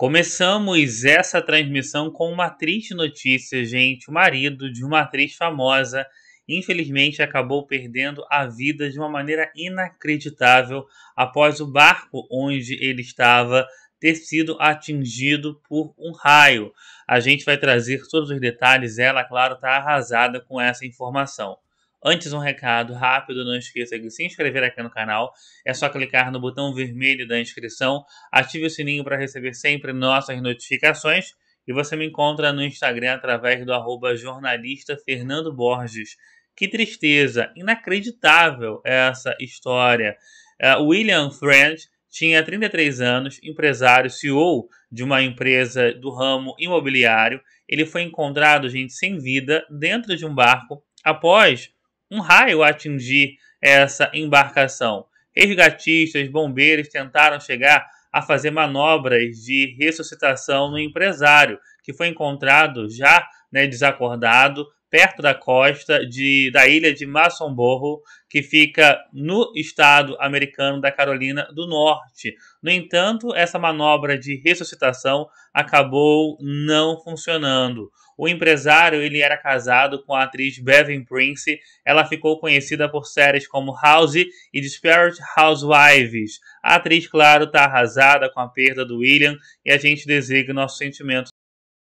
Começamos essa transmissão com uma triste notícia, gente. O marido de uma atriz famosa, infelizmente, acabou perdendo a vida de uma maneira inacreditável após o barco onde ele estava ter sido atingido por um raio. A gente vai trazer todos os detalhes. Ela, claro, está arrasada com essa informação. Antes, um recado rápido: não esqueça de se inscrever aqui no canal. É só clicar no botão vermelho da inscrição, ative o sininho para receber sempre nossas notificações. E você me encontra no Instagram através do arroba jornalista Fernando Borges. Que tristeza, inacreditável essa história. É, William Friend tinha 33 anos, empresário, CEO de uma empresa do ramo imobiliário. Ele foi encontrado, gente, sem vida, dentro de um barco após um raio atingir essa embarcação. Resgatistas, bombeiros tentaram chegar a fazer manobras de ressuscitação no empresário, que foi encontrado já né, desacordado perto da costa de, da ilha de Massonboro, que fica no estado americano da Carolina do Norte. No entanto, essa manobra de ressuscitação acabou não funcionando. O empresário ele era casado com a atriz Bevan Prince. Ela ficou conhecida por séries como House e Desperate Housewives. A atriz, claro, está arrasada com a perda do William e a gente deseja nossos sentimentos